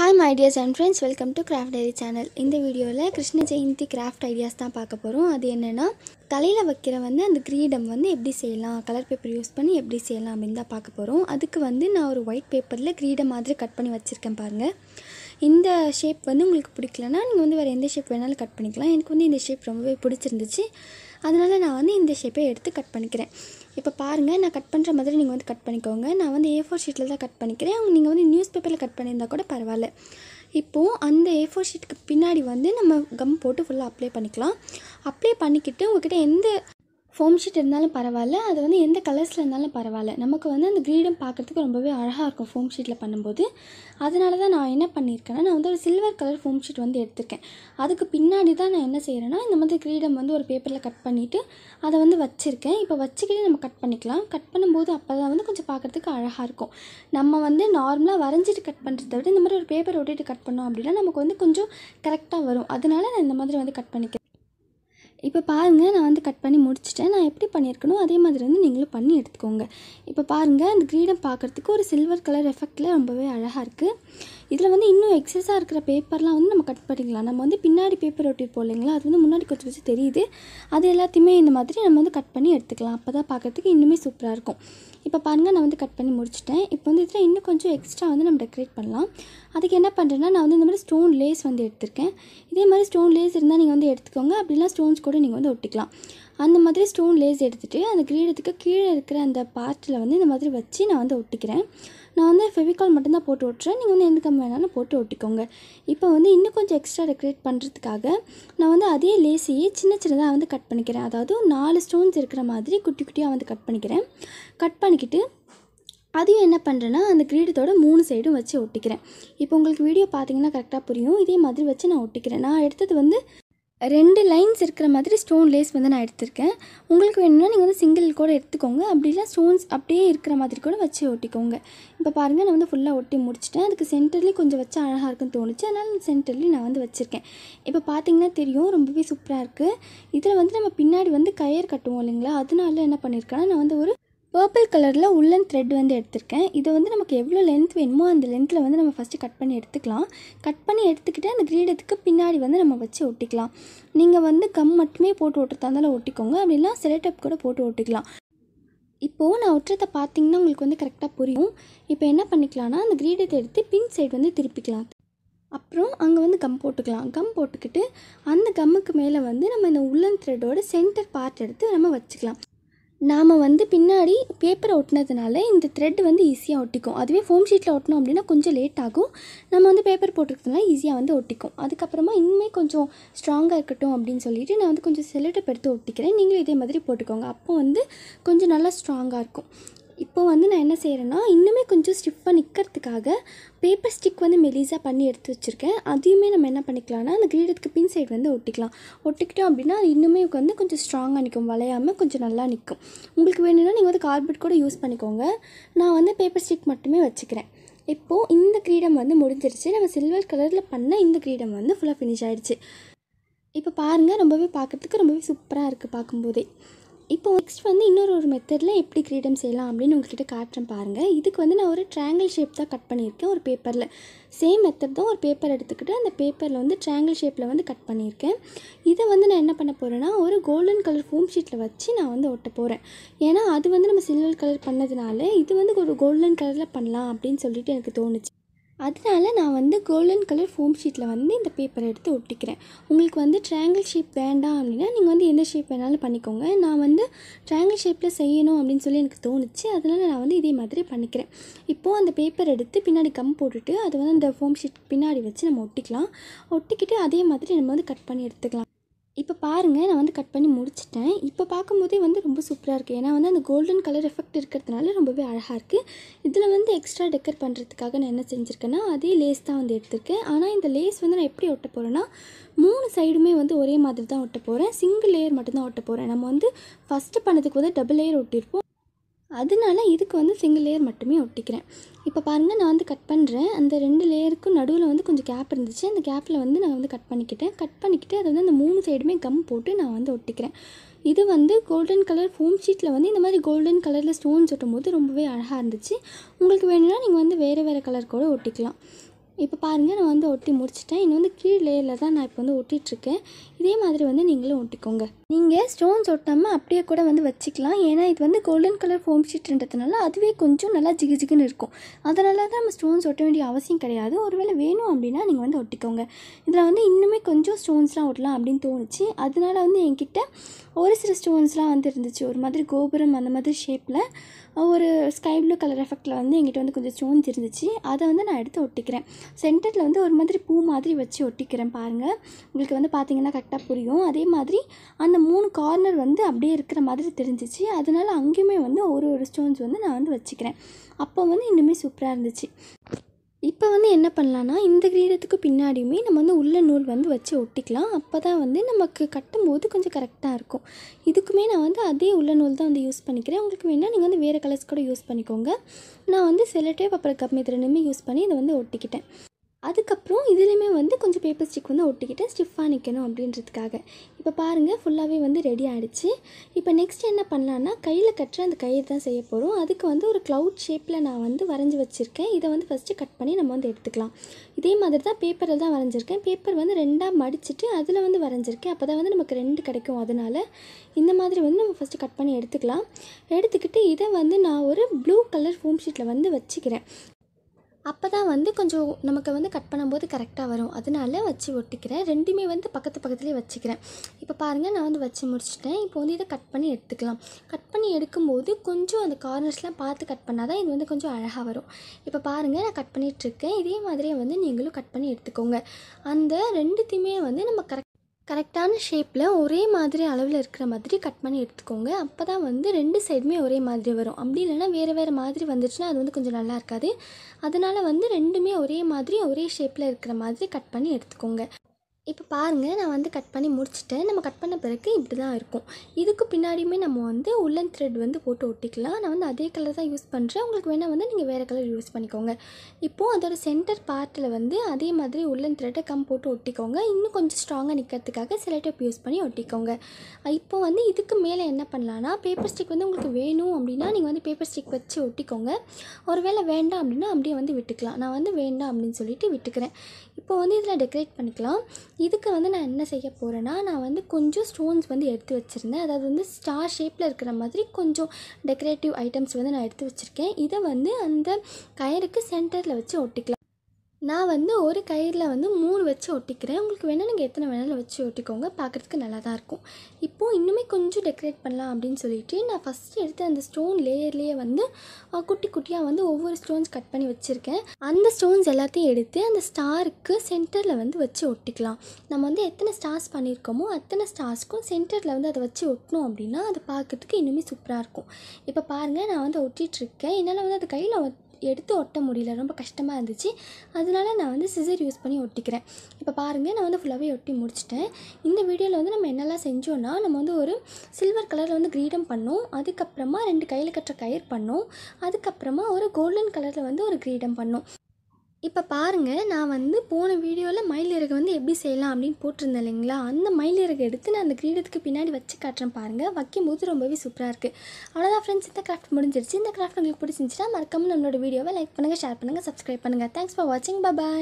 hi my ideas and friends welcome to craft diary channel இந்த வீடியோவில் Krishna Jayanthi craft ideas தான் பார்க்க போகிறோம் அது என்னென்னா தலையில் வைக்கிற வந்து அந்த கிரீடம் வந்து எப்படி செய்யலாம் கலர் பேப்பர் யூஸ் பண்ணி எப்படி செய்யலாம் அப்படின்னு தான் பார்க்க போகிறோம் அதுக்கு வந்து நான் ஒரு ஒயிட் பேப்பரில் கிரீடம் மாதிரி கட் பண்ணி வச்சுருக்கேன் பாருங்கள் இந்த ஷேப் வந்து உங்களுக்கு பிடிக்கலன்னா நீங்கள் வந்து வேறு எந்த ஷேப் வேணாலும் கட் பண்ணிக்கலாம் எனக்கு வந்து இந்த ஷேப் ரொம்பவே பிடிச்சிருந்துச்சு அதனால் நான் வந்து இந்த ஷேப்பை எடுத்து கட் பண்ணிக்கிறேன் இப்போ பாருங்கள் நான் கட் பண்ணுற மாதிரி நீங்கள் வந்து கட் பண்ணிக்கோங்க நான் வந்து ஏ ஃபோர் ஷீட்டில் தான் கட் பண்ணிக்கிறேன் அவங்க நீங்கள் வந்து நியூஸ் பேப்பரில் கட் பண்ணியிருந்தால் கூட பரவாயில்ல இப்போது அந்த ஏ ஃபோர் ஷீட்டுக்கு பின்னாடி வந்து நம்ம கம் போட்டு ஃபுல்லாக அப்ளை பண்ணிக்கலாம் அப்ளை பண்ணிக்கிட்டு உங்கள்கிட்ட எந்த ஃபோம் ஷீட் இருந்தாலும் பரவாயில்ல அது வந்து எந்த கலர்ஸில் இருந்தாலும் பரவாயில்ல நமக்கு வந்து அந்த கிரீடம் பார்க்குறதுக்கு ரொம்பவே அழகாக இருக்கும் ஃபோம் ஷீட்டில் பண்ணும்போது அதனால தான் நான் என்ன பண்ணியிருக்கேன்னா நான் வந்து ஒரு சில்வர் கலர் ஃபோம் ஷீட் வந்து எடுத்திருக்கேன் அதுக்கு பின்னாடி தான் நான் என்ன செய்கிறேன்னா இந்த மாதிரி கிரீடம் வந்து ஒரு பேப்பரில் கட் பண்ணிவிட்டு அதை வந்து வச்சுருக்கேன் இப்போ வச்சுக்கிட்டு நம்ம கட் பண்ணிக்கலாம் கட் பண்ணும்போது அப்போ தான் வந்து கொஞ்சம் பார்க்குறதுக்கு அழகாக இருக்கும் நம்ம வந்து நார்மலாக வரைஞ்சிட்டு கட் பண்ணுறத விட இந்த மாதிரி ஒரு பேப்பர் ஒட்டிட்டு கட் பண்ணோம் அப்படின்னா நமக்கு வந்து கொஞ்சம் கரெக்டாக வரும் அதனால நான் இந்த மாதிரி வந்து கட் பண்ணிக்கிறேன் இப்போ பாருங்கள் நான் வந்து கட் பண்ணி முடிச்சிட்டேன் நான் எப்படி பண்ணியிருக்கணும் அதே மாதிரி வந்து நீங்களும் பண்ணி எடுத்துக்கோங்க இப்போ பாருங்கள் அந்த கிரீடம் பார்க்குறதுக்கு ஒரு சில்வர் கலர் எஃபெக்டில் ரொம்பவே அழகாக இருக்குது இதில் வந்து இன்னும் எக்ஸஸாக இருக்கிற பேப்பர்லாம் வந்து நம்ம கட் பண்ணிக்கலாம் நம்ம வந்து பின்னாடி பேப்பர் ஒட்டிருப்போம் இல்லைங்களா அது வந்து முன்னாடி கொஞ்சம் கொஞ்சம் தெரியுது அது எல்லாத்தையுமே இந்த மாதிரி நம்ம வந்து கட் பண்ணி எடுத்துக்கலாம் அப்போ தான் பார்க்குறதுக்கு இன்னுமே சூப்பராக இருக்கும் இப்போ பாருங்கள் நான் வந்து கட் பண்ணி முடிச்சிட்டேன் இப்போ வந்து இதில் இன்னும் கொஞ்சம் எக்ஸ்ட்ரா வந்து நம்ம டெக்கரேட் பண்ணலாம் அதுக்கு என்ன பண்ணுறேன்னா நான் வந்து இந்த மாதிரி ஸ்டோன் லேஸ் வந்து எடுத்திருக்கேன் இதே மாதிரி ஸ்டோன் லேஸ் இருந்தால் நீங்கள் வந்து எடுத்துக்கோங்க அப்படிலாம் ஸ்டோன்ஸ் கூட நீங்கள் வந்து ஒட்டிக்கலாம் அந்த மாதிரி ஸ்டோன் லேஸ் எடுத்துகிட்டு அந்த கிரீடத்துக்கு கீழே இருக்கிற அந்த பார்ட்டில் வந்து இந்த மாதிரி வச்சு நான் வந்து ஒட்டிக்கிறேன் நான் வந்து ஃபெவிகால் மட்டும்தான் போட்டு ஒட்டுறேன் நீங்கள் வந்து எந்த கம்மி வேணாலும் போட்டு ஒட்டிக்கோங்க இப்போ வந்து இன்னும் கொஞ்சம் எக்ஸ்ட்ரா டெக்கரேட் பண்ணுறதுக்காக நான் வந்து அதே லேஸையே சின்ன சின்னதாக வந்து கட் பண்ணிக்கிறேன் அதாவது நாலு ஸ்டோன்ஸ் இருக்கிற மாதிரி குட்டி குட்டியாக வந்து கட் பண்ணிக்கிறேன் கட் பண்ணிக்கிட்டு அதையும் என்ன பண்ணுறேன்னா அந்த கிரீடத்தோட மூணு சைடும் வச்சு ஒட்டிக்கிறேன் இப்போ உங்களுக்கு வீடியோ பார்த்தீங்கன்னா கரெக்டாக புரியும் இதே மாதிரி வச்சு நான் ஒட்டிக்கிறேன் நான் எடுத்தது வந்து ரெண்டு லைன்ஸ் இருக்கிற மாதிரி ஸ்டோன் லேஸ் வந்து நான் எடுத்திருக்கேன் உங்களுக்கு வேணும்னா நீங்கள் வந்து சிங்கிள் கூட எடுத்துக்கோங்க அப்படிலாம் ஸ்டோன்ஸ் அப்படியே இருக்கிற மாதிரி கூட வச்சு ஒட்டிக்கோங்க இப்போ பாருங்கள் நான் வந்து ஃபுல்லாக ஒட்டி முடிச்சிட்டேன் அதுக்கு சென்டர்லேயும் கொஞ்சம் வச்சு அழகாக இருக்குன்னு தோணுச்சு அதனால் சென்டர்லேயும் நான் வந்து வச்சுருக்கேன் இப்போ பார்த்தீங்கன்னா தெரியும் ரொம்பவே சூப்பராக இருக்குது இதில் வந்து நம்ம பின்னாடி வந்து கயர் கட்டுவோம் இல்லைங்களா அதனால என்ன பண்ணியிருக்கேன்னா நான் வந்து ஒரு பர்பிள் கலரில் உள்ளன் த்ரெட் வந்து எடுத்திருக்கேன் இதை வந்து நமக்கு எவ்வளோ லென்த் வேணுமோ அந்த லென்த்தில் வந்து நம்ம ஃபஸ்ட்டு கட் பண்ணி எடுத்துக்கலாம் கட் பண்ணி எடுத்துக்கிட்டு அந்த கிரீடத்துக்கு பின்னாடி வந்து நம்ம வச்சு ஒட்டிக்கலாம் நீங்கள் வந்து கம் மட்டுமே போட்டு ஒட்டுறதா இருந்தாலும் ஒட்டிக்கோங்க அப்படிலாம் செலட்டப் கூட போட்டு ஒட்டிக்கலாம் இப்போது நான் ஒட்டுறதை பார்த்தீங்கன்னா உங்களுக்கு வந்து கரெக்டாக புரியும் இப்போ என்ன பண்ணிக்கலாம்னா அந்த கிரீடத்தை எடுத்து பின் சைடு வந்து திருப்பிக்கலாம் அப்புறம் அங்கே வந்து கம் போட்டுக்கலாம் கம் போட்டுக்கிட்டு அந்த கம்முக்கு மேலே வந்து நம்ம இந்த உள்ளன் த்ரெட்டோட சென்டர் பார்ட் எடுத்து நம்ம வச்சுக்கலாம் நாம் வந்து பின்னாடி பேப்பரை ஒட்டினதுனால இந்த த்ரெட் வந்து ஈஸியாக ஒட்டிக்கும் அதுவே ஃபோம் ஷீட்டில் ஒட்டினோம் அப்படின்னா கொஞ்சம் லேட் ஆகும் நம்ம வந்து பேப்பர் போட்டிருக்கிறதுனால ஈஸியாக வந்து ஒட்டிக்கும் அதுக்கப்புறமா இன்னுமே கொஞ்சம் ஸ்ட்ராங்காக இருக்கட்டும் அப்படின்னு சொல்லிட்டு நான் வந்து கொஞ்சம் செல்லட்டை எடுத்து ஒட்டிக்கிறேன் நீங்களும் இதே மாதிரி போட்டுக்கோங்க அப்போ வந்து கொஞ்சம் நல்லா ஸ்ட்ராங்காக இருக்கும் இப்போ வந்து நான் என்ன செய்கிறேன்னா இன்னுமே கொஞ்சம் ஸ்டிஃப்பாக நிற்கிறதுக்காக பேப்பர் ஸ்டிக் வந்து மெலீஸாக பண்ணி எடுத்து வச்சுருக்கேன் அதையுமே நம்ம என்ன பண்ணிக்கலாம்னா அந்த கிரீடத்துக்கு பின் சைடு வந்து ஒட்டிக்கலாம் ஒட்டிக்கிட்டோம் அப்படின்னா அது இன்னுமே வந்து கொஞ்சம் ஸ்ட்ராங்காக நிற்கும் வளையாமல் கொஞ்சம் நல்லா நிற்கும் உங்களுக்கு வேணும்னா நீங்கள் வந்து கார்பெட் கூட யூஸ் பண்ணிக்கோங்க நான் வந்து பேப்பர் ஸ்டிக் மட்டுமே வச்சுக்கிறேன் இப்போது இந்த கிரீடம் வந்து முடிஞ்சிருச்சு நம்ம சில்வர் கலரில் பண்ண இந்த கிரீடம் வந்து ஃபுல்லாக ஃபினிஷ் ஆகிடுச்சு இப்போ பாருங்கள் ரொம்பவே பார்க்குறதுக்கு ரொம்பவே சூப்பராக இருக்குது பார்க்கும்போதே இப்போ நெக்ஸ்ட் வந்து இன்னொரு ஒரு மெத்தடில் எப்படி கிரீடம் செய்யலாம் அப்படின்னு உங்கள்கிட்ட காட்டுறேன் பாருங்கள் இதுக்கு வந்து நான் ஒரு ட்ரையாங்கிள் ஷேப் தான் கட் பண்ணியிருக்கேன் ஒரு பேப்பரில் சேம் மெத்தட் தான் ஒரு பேப்பர் எடுத்துக்கிட்டு அந்த பேப்பரில் வந்து ட்ரையாங்கிள் ஷேப்பில் வந்து கட் பண்ணியிருக்கேன் இதை வந்து நான் என்ன பண்ண போகிறேன்னா ஒரு கோல்டன் கலர் ஃபோம் ஷீட்டில் வச்சு நான் வந்து ஒட்ட போகிறேன் ஏன்னா அது வந்து நம்ம சில்வர் கலர் பண்ணதுனால இது வந்து ஒரு கோல்டன் கலரில் பண்ணலாம் அப்படின்னு சொல்லிட்டு எனக்கு தோணுச்சு அதனால் நான் வந்து கோல்டன் கலர் ஃபோம் ஷீட்டில் வந்து இந்த பேப்பரை எடுத்து ஒட்டிக்கிறேன் உங்களுக்கு வந்து ட்ரையாங்கிள் ஷேப் வேண்டாம் அப்படின்னா நீங்கள் வந்து எந்த ஷேப் வேணாலும் பண்ணிக்கோங்க நான் வந்து ட்ரையாங்கிள் ஷேப்பில் செய்யணும் அப்படின்னு சொல்லி எனக்கு தோணுச்சு அதனால் நான் வந்து இதே மாதிரி பண்ணிக்கிறேன் இப்போது அந்த பேப்பர் எடுத்து பின்னாடி கம் போட்டுட்டு அதை வந்து அந்த ஃபோம் ஷீட் பின்னாடி வச்சு நம்ம ஒட்டிக்கலாம் ஒட்டிக்கிட்டு அதே மாதிரி நம்ம வந்து கட் பண்ணி எடுத்துக்கலாம் இப்போ பாருங்கள் நான் வந்து கட் பண்ணி முடிச்சிட்டேன் இப்போ பார்க்கும்போதே வந்து ரொம்ப சூப்பராக இருக்குது ஏன்னா வந்து அந்த கோல்டன் கலர் எஃபெக்ட் இருக்கிறதுனால ரொம்பவே அழகாக இருக்குது இதில் வந்து எக்ஸ்ட்ரா டெக்கர் பண்ணுறதுக்காக நான் என்ன செஞ்சுருக்கேன்னா அதே லேஸ் தான் வந்து எடுத்திருக்கேன் ஆனால் இந்த லேஸ் வந்து நான் எப்படி ஒட்ட போகிறேன்னா மூணு சைடுமே வந்து ஒரே மாதிரி தான் ஒட்ட போகிறேன் சிங்கிள் லேயர் மட்டும்தான் ஒட்ட போகிறேன் நம்ம வந்து ஃபஸ்ட்டு பண்ணதுக்கு வந்து டபுள் லேயர் ஒட்டியிருப்போம் அதனால இதுக்கு வந்து சிங்கிள் லேயர் மட்டுமே ஒட்டிக்கிறேன் இப்போ பாருங்கள் நான் வந்து கட் பண்ணுறேன் அந்த ரெண்டு லேயருக்கும் நடுவில் வந்து கொஞ்சம் கேப் இருந்துச்சு அந்த கேப்பில் வந்து நான் வந்து கட் பண்ணிக்கிட்டேன் கட் பண்ணிக்கிட்டு அதை வந்து அந்த மூணு சைடுமே கம் போட்டு நான் வந்து ஒட்டிக்கிறேன் இது வந்து கோல்டன் கலர் ஃபோம் ஷீட்டில் வந்து இந்த மாதிரி கோல்டன் கலரில் ஸ்டோன்ஸ் ஒட்டும் போது ரொம்பவே அழகாக இருந்துச்சு உங்களுக்கு வேணும்னா நீங்கள் வந்து வேறு வேறு கலர் கூட ஒட்டிக்கலாம் இப்போ பாருங்கள் நான் வந்து ஒட்டி முடிச்சிட்டேன் இன்னும் வந்து கீழ் லேயரில் தான் நான் இப்போ வந்து ஒட்டிகிட்ருக்கேன் இதே மாதிரி வந்து நீங்களும் ஒட்டிக்கோங்க நீங்கள் ஸ்டோன்ஸ் ஒட்டாமல் அப்படியே கூட வந்து வச்சுக்கலாம் ஏன்னா இது வந்து கோல்டன் கலர் ஃபோம் ஷீட்ன்றதுனால அதுவே கொஞ்சம் நல்லா ஜிகு ஜிகுன்னு இருக்கும் அதனால தான் நம்ம ஸ்டோன்ஸ் ஒட்ட வேண்டிய அவசியம் கிடையாது ஒருவேளை வேணும் அப்படின்னா நீங்கள் வந்து ஒட்டிக்கோங்க இதில் வந்து இன்னுமே கொஞ்சம் ஸ்டோன்ஸ்லாம் ஒட்டலாம் அப்படின்னு தோணுச்சு அதனால வந்து என்கிட்ட ஒரு சில ஸ்டோன்ஸ்லாம் வந்து இருந்துச்சு ஒரு மாதிரி கோபுரம் அந்த மாதிரி ஷேப்பில் ஒரு ஸ்கை ப்ளூ கலர் எஃபெக்டில் வந்து எங்கிட்ட வந்து கொஞ்சம் ஸ்டோன்ஸ் இருந்துச்சு அதை வந்து நான் எடுத்து ஒட்டிக்கிறேன் சென்டரில் வந்து ஒரு மாதிரி பூ மாதிரி வச்சு ஒட்டிக்கிறேன் பாருங்கள் உங்களுக்கு வந்து பார்த்தீங்கன்னா கரெக்டாக புரியும் அதே மாதிரி அந்த மூணு கார்னர் வந்து அப்படியே இருக்கிற மாதிரி தெரிஞ்சிச்சு அதனால் அங்கேயுமே வந்து ஒரு ஒரு ஸ்டோன்ஸ் வந்து நான் வந்து வச்சுக்கிறேன் அப்போ வந்து இன்னுமே சூப்பராக இருந்துச்சு இப்போ வந்து என்ன பண்ணலான்னா இந்த கிரீடத்துக்கு பின்னாடியுமே நம்ம வந்து உள்ள நூல் வந்து வச்சு ஒட்டிக்கலாம் அப்போ தான் வந்து நமக்கு கட்டும்போது கொஞ்சம் கரெக்டாக இருக்கும் இதுக்குமே நான் வந்து அதே உள்ள நூல் தான் வந்து யூஸ் பண்ணிக்கிறேன் உங்களுக்கு வேணால் நீங்கள் வந்து வேறு கலர்ஸ் கூட யூஸ் பண்ணிக்கோங்க நான் வந்து சில டேப் அப்புறம் கம்மி திறனுமே யூஸ் பண்ணி இதை வந்து ஒட்டிக்கிட்டேன் அதுக்கப்புறம் இதுலேயுமே வந்து கொஞ்சம் பேப்பர் ஸ்டிக் வந்து ஒட்டிக்கிட்டு ஸ்டிஃபாக நிற்கணும் அப்படின்றதுக்காக இப்போ பாருங்கள் ஃபுல்லாகவே வந்து ரெடி ஆகிடுச்சு இப்போ நெக்ஸ்ட் என்ன பண்ணலான்னா கையில் கட்டுற அந்த கயிறு தான் செய்ய போகிறோம் அதுக்கு வந்து ஒரு க்ளவுட் ஷேப்பில் நான் வந்து வரைஞ்சி வச்சுருக்கேன் இதை வந்து ஃபஸ்ட்டு கட் பண்ணி நம்ம வந்து எடுத்துக்கலாம் இதே மாதிரி தான் பேப்பரில் தான் வரைஞ்சிருக்கேன் பேப்பர் வந்து ரெண்டாக மடிச்சுட்டு அதில் வந்து வரைஞ்சிருக்கேன் அப்போ தான் வந்து நமக்கு ரெண்டு கிடைக்கும் அதனால் இந்த மாதிரி வந்து நம்ம ஃபஸ்ட்டு கட் பண்ணி எடுத்துக்கலாம் எடுத்துக்கிட்டு இதை வந்து நான் ஒரு ப்ளூ கலர் ஃபோம் ஷீட்டில் வந்து வச்சுக்கிறேன் அப்போ தான் வந்து கொஞ்சம் நமக்கு வந்து கட் பண்ணும்போது கரெக்டாக வரும் அதனால வச்சு ஒட்டிக்கிறேன் ரெண்டுமே வந்து பக்கத்து பக்கத்துலேயே வச்சுக்கிறேன் இப்போ பாருங்கள் நான் வந்து வச்சு முடிச்சுட்டேன் இப்போ வந்து இதை கட் பண்ணி எடுத்துக்கலாம் கட் பண்ணி எடுக்கும்போது கொஞ்சம் அந்த கார்னர்ஸ்லாம் பார்த்து கட் பண்ணால் தான் இது வந்து கொஞ்சம் அழகாக வரும் இப்போ பாருங்கள் நான் கட் பண்ணிகிட்ருக்கேன் இதே மாதிரியே வந்து நீங்களும் கட் பண்ணி எடுத்துக்கோங்க அந்த ரெண்டுத்தையுமே வந்து நம்ம கரெக்ட் கரெக்டான ஷேப்பில் ஒரே மாதிரி அளவில் இருக்கிற மாதிரி கட் பண்ணி எடுத்துக்கோங்க அப்போ தான் வந்து ரெண்டு சைடுமே ஒரே மாதிரி வரும் அப்படி இல்லைன்னா வேறு வேறு மாதிரி வந்துச்சுன்னா அது வந்து கொஞ்சம் நல்லா இருக்காது அதனால் வந்து ரெண்டுமே ஒரே மாதிரி ஒரே ஷேப்பில் இருக்கிற மாதிரி கட் பண்ணி எடுத்துக்கோங்க இப்போ பாருங்கள் நான் வந்து கட் பண்ணி முடிச்சுட்டேன் நம்ம கட் பண்ண பிறகு இப்படி தான் இருக்கும் இதுக்கு பின்னாடியுமே நம்ம வந்து உள்ளன் த்ரெட் வந்து போட்டு ஒட்டிக்கலாம் நான் வந்து அதே கலர் தான் யூஸ் பண்ணுறேன் உங்களுக்கு வேணால் வந்து நீங்கள் வேறு கலர் யூஸ் பண்ணிக்கோங்க இப்போது அதோட சென்டர் பார்ட்டில் வந்து அதே மாதிரி உள்ளன் த்ரெட்டை கம் போட்டு ஒட்டிக்கோங்க இன்னும் கொஞ்சம் ஸ்ட்ராங்காக நிற்கிறதுக்காக செலட்டப் யூஸ் பண்ணி ஒட்டிக்கோங்க இப்போ வந்து இதுக்கு மேலே என்ன பண்ணலான்னா பேப்பர் ஸ்டிக் வந்து உங்களுக்கு வேணும் அப்படின்னா நீங்கள் வந்து பேப்பர் ஸ்டிக் வச்சு ஒட்டிக்கோங்க ஒரு வேளை வேண்டாம் அப்படின்னா அப்படியே வந்து விட்டுக்கலாம் நான் வந்து வேண்டாம் அப்படின்னு சொல்லிட்டு விட்டுக்கிறேன் இப்போ வந்து இதில் டெக்கரேட் பண்ணிக்கலாம் இதுக்கு வந்து நான் என்ன செய்ய போகிறேன்னா நான் வந்து கொஞ்சம் ஸ்டோன்ஸ் வந்து எடுத்து வச்சுருந்தேன் அதாவது வந்து ஸ்டார் ஷேப்பில் இருக்கிற மாதிரி கொஞ்சம் டெக்கரேட்டிவ் ஐட்டம்ஸ் வந்து நான் எடுத்து வச்சுருக்கேன் இதை வந்து அந்த கயருக்கு சென்டரில் வச்சு ஒட்டிக்கலாம் நான் வந்து ஒரு கயிறில் வந்து மூணு வச்சு ஒட்டிக்கிறேன் உங்களுக்கு வேணால் நீங்கள் எத்தனை வேணாலும் வச்சு ஒட்டிக்கோங்க பார்க்குறதுக்கு நல்லா தான் இருக்கும் இப்போது இன்னுமே கொஞ்சம் டெக்கரேட் பண்ணலாம் அப்படின்னு சொல்லிட்டு நான் ஃபஸ்ட்டு எடுத்து அந்த ஸ்டோன் லேயர்லேயே வந்து குட்டி குட்டியாக வந்து ஒவ்வொரு ஸ்டோன்ஸ் கட் பண்ணி வச்சுருக்கேன் அந்த ஸ்டோன்ஸ் எல்லாத்தையும் எடுத்து அந்த ஸ்டாருக்கு சென்டரில் வந்து வச்சு ஒட்டிக்கலாம் நம்ம வந்து எத்தனை ஸ்டார்ஸ் பண்ணியிருக்கோமோ அத்தனை ஸ்டார்ஸ்க்கும் சென்டரில் வந்து அதை வச்சு ஒட்டணும் அப்படின்னா அது பார்க்குறதுக்கு இன்னுமே சூப்பராக இருக்கும் இப்போ பாருங்கள் நான் வந்து ஒட்டிகிட்ருக்கேன் என்னால் வந்து அது கையில் எடுத்து ஒட்ட முடியல ரொம்ப கஷ்டமாக இருந்துச்சு அதனால நான் வந்து சிசர் யூஸ் பண்ணி ஒட்டிக்கிறேன் இப்போ பாருங்கள் நான் வந்து ஃபுல்லாகவே ஒட்டி முடிச்சிட்டேன் இந்த வீடியோவில் வந்து நம்ம என்னெல்லாம் செஞ்சோன்னா நம்ம வந்து ஒரு சில்வர் கலரில் வந்து கிரீடம் பண்ணோம் அதுக்கப்புறமா ரெண்டு கையில் கட்டுற கயிறு பண்ணோம் அதுக்கப்புறமா ஒரு கோல்டன் கலரில் வந்து ஒரு கிரீடம் பண்ணோம் இப்போ பாருங்கள் நான் வந்து போன வீடியோவில் மயில் இறகு வந்து எப்படி செய்யலாம் அப்படின்னு போட்டிருந்தேன் இல்லைங்களா அந்த மயில் இறகு எடுத்து நான் அந்த கிரீடத்துக்கு பின்னாடி வச்சு காட்டுறேன் பாருங்கள் வைக்கும் போது ரொம்பவே சூப்பராக இருக்குது அவ்வளோதான் ஃப்ரெண்ட்ஸ் இந்த கிராஃப்ட் முடிஞ்சிருச்சு இந்த கிராஃப்ட் உங்களுக்கு பிடிச்சிருந்துச்சுன்னா மறக்காமல் நம்மளோட வீடியோவை லைக் பண்ணுங்கள் ஷேர் பண்ணுங்கள் சப்ஸ்கிரைப் பண்ணுங்கள் தேங்க்ஸ் ஃபார் வாட்சிங் பாய்